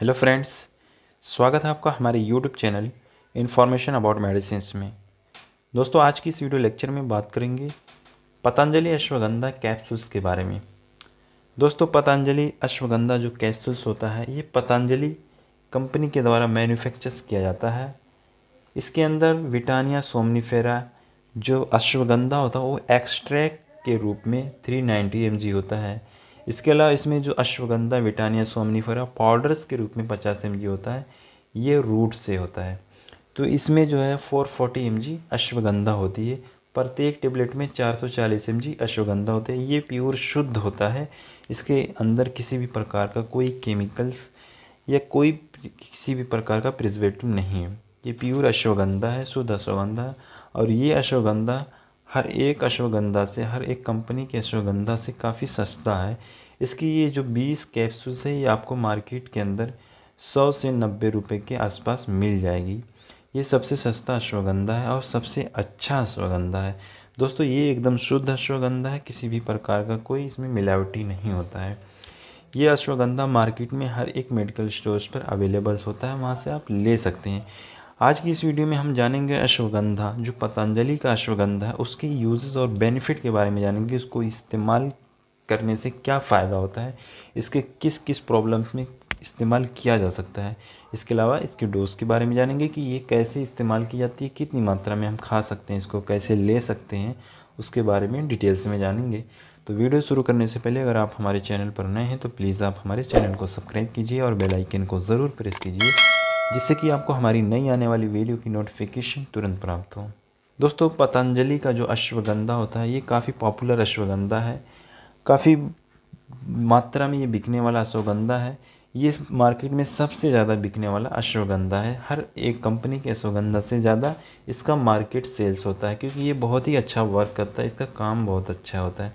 hello friends स्वागत है आपका हमारे YouTube channel information about medicine में दोस्तों आज की इस वीडियो लेक्चर में बात करेंगे पतंजलि अश्वगंधा कैप्सूल्स के बारे में दोस्तों पतंजलि अश्वगंधा जो कैप्सूल्स होता है ये पतंजलि कंपनी के द्वारा मैन्युफैक्चर किया जाता है इसके अंदर विटानिया सोमनीफेरा जो अश्वगंधा होता है वो एक्स्ट्रैक्ट के रूप में 390 mg होता है इसके अलावा इसमें जो अश्वगंधा विटानिया सोमनीफरा पाउडर्स के रूप में पचास एम होता है ये रूट से होता है तो इसमें जो है फोर फोर्टी एम अश्वगंधा होती है प्रत्येक टेबलेट में चार सौ चालीस एम अश्वगंधा होते हैं ये प्योर शुद्ध होता है इसके अंदर किसी भी प्रकार का कोई केमिकल्स या कोई किसी भी प्रकार का प्रिजर्वेटिव नहीं है ये प्योर अश्वगंधा है शुद्ध अश्वगंधा और ये अश्वगंधा हर एक अश्वगंधा से हर एक कंपनी के अश्वगंधा से काफ़ी सस्ता है इसकी ये जो बीस कैप्सूल्स है ये आपको मार्केट के अंदर सौ से नब्बे रुपये के आसपास मिल जाएगी ये सबसे सस्ता अश्वगंधा है और सबसे अच्छा अश्वगंधा है दोस्तों ये एकदम शुद्ध अश्वगंधा है किसी भी प्रकार का कोई इसमें मिलावटी नहीं होता है ये अश्वगंधा मार्केट में हर एक मेडिकल स्टोर्स पर अवेलेबल होता है वहाँ से आप ले सकते हैं आज की इस वीडियो में हम जानेंगे अश्वगंधा जो पतंजलि का अश्वगंधा है उसके यूजेस और बेनिफिट के बारे में जानेंगे उसको इस्तेमाल करने से क्या फ़ायदा होता है इसके किस किस प्रॉब्लम्स में इस्तेमाल किया जा सकता है इसके अलावा इसके डोज़ के बारे में जानेंगे कि ये कैसे इस्तेमाल की जाती है कितनी मात्रा में हम खा सकते हैं इसको कैसे ले सकते हैं उसके बारे में डिटेल्स में जानेंगे तो वीडियो शुरू करने से पहले अगर आप हमारे चैनल पर नए हैं तो प्लीज़ आप हमारे चैनल को सब्सक्राइब कीजिए और बेल आइकन को ज़रूर प्रेस कीजिए जिससे कि आपको हमारी नई आने वाली वीडियो की नोटिफिकेशन तुरंत प्राप्त हो दोस्तों पतंजलि का जो अश्वगंधा होता है ये काफ़ी पॉपुलर अश्वगंधा है काफ़ी मात्रा में ये बिकने वाला अश्वगंधा है ये मार्केट में सबसे ज़्यादा बिकने वाला अश्वगंधा है हर एक कंपनी के अश्वगंधा से ज़्यादा इसका मार्केट सेल्स होता है क्योंकि ये बहुत ही अच्छा वर्क करता है इसका काम बहुत अच्छा होता है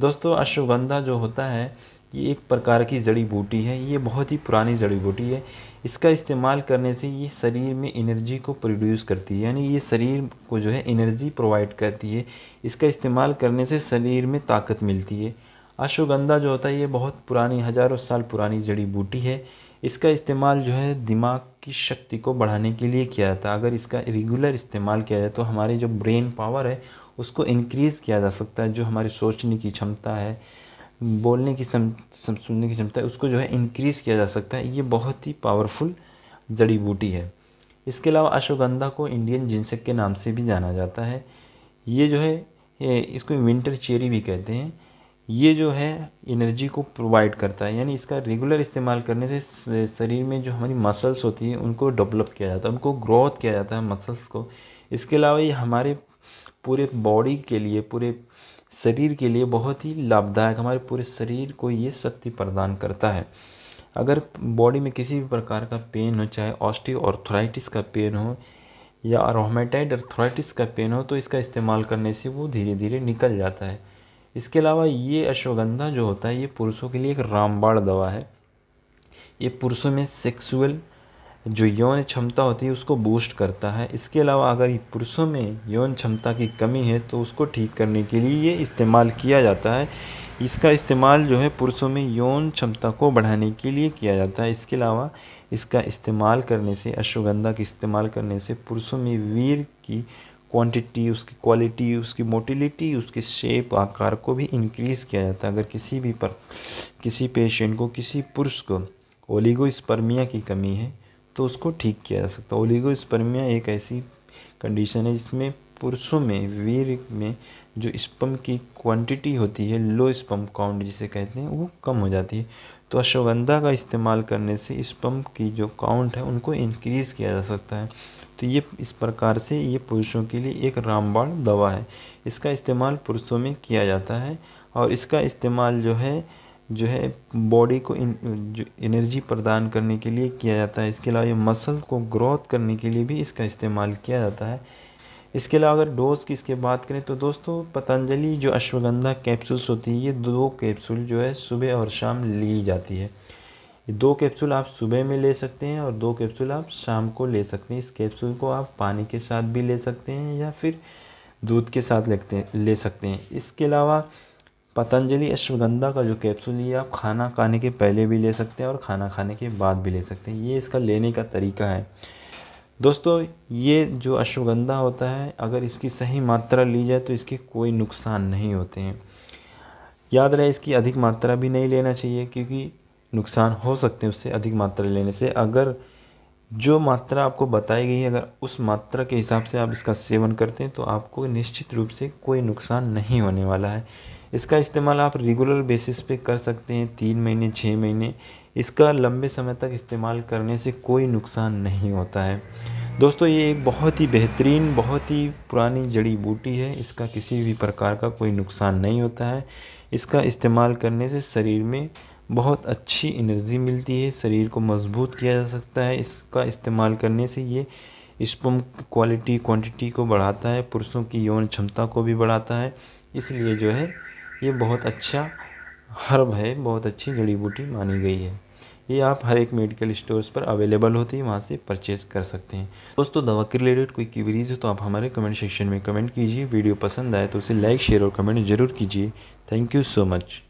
दोस्तों अश्वगंधा जो होता है ये एक प्रकार की जड़ी बूटी है ये बहुत ही पुरानी जड़ी बूटी है इसका इस्तेमाल करने से ये शरीर में एनर्जी को प्रोड्यूस करती है यानी ये शरीर को जो है एनर्जी प्रोवाइड करती है इसका इस्तेमाल करने से शरीर में ताकत मिलती है अश्वगंधा जो होता है ये बहुत पुरानी हज़ारों साल पुरानी जड़ी बूटी है इसका इस्तेमाल जो है दिमाग की शक्ति को बढ़ाने के लिए किया जाता है अगर इसका रेगुलर इस्तेमाल किया जाए तो हमारी जो ब्रेन पावर है उसको इनक्रीज़ किया जा सकता है जो हमारी सोचने की क्षमता है बोलने की सम, सम सुनने की क्षमता है उसको जो है इंक्रीज़ किया जा सकता है ये बहुत ही पावरफुल जड़ी बूटी है इसके अलावा अश्वगंधा को इंडियन जिनसेक के नाम से भी जाना जाता है ये जो है ये इसको विंटर चेरी भी कहते हैं ये जो है एनर्जी को प्रोवाइड करता है यानी इसका रेगुलर इस्तेमाल करने से शरीर में जो हमारी मसल्स होती हैं उनको डेवलप किया जाता है उनको ग्रोथ किया जाता है मसल्स को इसके अलावा ये हमारे पूरे बॉडी के लिए पूरे शरीर के लिए बहुत ही लाभदायक हमारे पूरे शरीर को ये शक्ति प्रदान करता है अगर बॉडी में किसी भी प्रकार का पेन हो चाहे ऑस्टि ऑस्टियोआर्थराइटिस का पेन हो या रोमेटाइड अर्थराइटिस का पेन हो तो इसका इस्तेमाल करने से वो धीरे धीरे निकल जाता है इसके अलावा ये अश्वगंधा जो होता है ये पुरुषों के लिए एक रामबाण दवा है ये पुरुषों में सेक्सुअल जो यौन क्षमता होती है उसको बूस्ट करता है इसके अलावा अगर पुरुषों में यौन क्षमता की कमी है तो उसको ठीक करने के लिए ये इस्तेमाल किया जाता है इसका इस्तेमाल जो है पुरुषों में यौन क्षमता को बढ़ाने के लिए किया जाता है इसके अलावा इसका इस्तेमाल करने से अश्वगंधा के इस्तेमाल करने से पुरुषों में वीर की क्वांटिटी उसकी क्वालिटी उसकी मोटिलिटी उसके शेप आकार को भी इंक्रीज़ किया जाता है अगर किसी भी पर किसी पेशेंट को किसी पुरुष को ओलिगोस्पर्मिया की कमी है तो उसको ठीक किया जा सकता है ओलिगोस्पर्मिया एक ऐसी कंडीशन है जिसमें पुरुषों में वीर में जो स्पम की क्वांटिटी होती है लो स्पम काउंट जिसे कहते हैं वो कम हो जाती है तो अश्वगंधा का इस्तेमाल करने से स्पम की जो काउंट है उनको इंक्रीज़ किया जा सकता है तो ये इस प्रकार से ये पुरुषों के लिए एक रामबाण दवा है इसका इस्तेमाल पुरुषों में किया जाता है और इसका इस्तेमाल जो है जो है बॉडी को जो एनर्जी प्रदान करने के लिए किया जाता है इसके अलावा ये मसल को ग्रोथ करने के लिए भी इसका इस्तेमाल किया जाता है इसके अलावा अगर डोज़ की इसके बात करें तो दोस्तों पतंजलि जो अश्वगंधा कैप्सूल्स होती है ये दो कैप्सूल जो है सुबह और शाम ली जाती है ये दो कैप्सूल आप सुबह में ले सकते हैं और दो कैप्सूल आप शाम को ले सकते हैं इस कैप्सूल को आप पानी के साथ भी ले सकते हैं या फिर दूध के साथ लेते ले सकते हैं इसके अलावा पतंजलि अश्वगंधा का जो कैप्सूल ये आप खाना खाने के पहले भी ले सकते हैं और खाना खाने के बाद भी ले सकते हैं ये इसका लेने का तरीका है दोस्तों ये जो अश्वगंधा होता है अगर इसकी सही मात्रा ली जाए तो इसके कोई नुकसान नहीं होते हैं याद रहे इसकी अधिक मात्रा भी नहीं लेना चाहिए क्योंकि नुकसान हो सकते हैं उससे अधिक मात्रा लेने से अगर जो मात्रा आपको बताई गई है अगर उस मात्रा के हिसाब से आप इसका सेवन करते हैं तो आपको निश्चित रूप से कोई नुकसान नहीं होने वाला है इसका इस्तेमाल आप रेगुलर बेसिस पे कर सकते हैं तीन महीने छः महीने इसका लंबे समय तक इस्तेमाल करने से कोई नुकसान नहीं होता है दोस्तों ये एक बहुत ही बेहतरीन बहुत ही पुरानी जड़ी बूटी है इसका किसी भी प्रकार का कोई नुकसान नहीं होता है इसका इस्तेमाल करने से शरीर में बहुत अच्छी एनर्जी मिलती है शरीर को मजबूत किया जा सकता है इसका इस्तेमाल करने से ये स्पम क्वालिटी क्वांटिटी को बढ़ाता है पुरुषों की यौन क्षमता को भी बढ़ाता है इसलिए जो है ये बहुत अच्छा हर्ब है बहुत अच्छी जड़ी बूटी मानी गई है ये आप हर एक मेडिकल स्टोर्स पर अवेलेबल होती है वहाँ से परचेज़ कर सकते हैं दोस्तों दवा के रिलेटेड कोई क्यूरीज हो तो आप हमारे कमेंट सेक्शन में कमेंट कीजिए वीडियो पसंद आए तो उसे लाइक शेयर और कमेंट ज़रूर कीजिए थैंक यू सो मच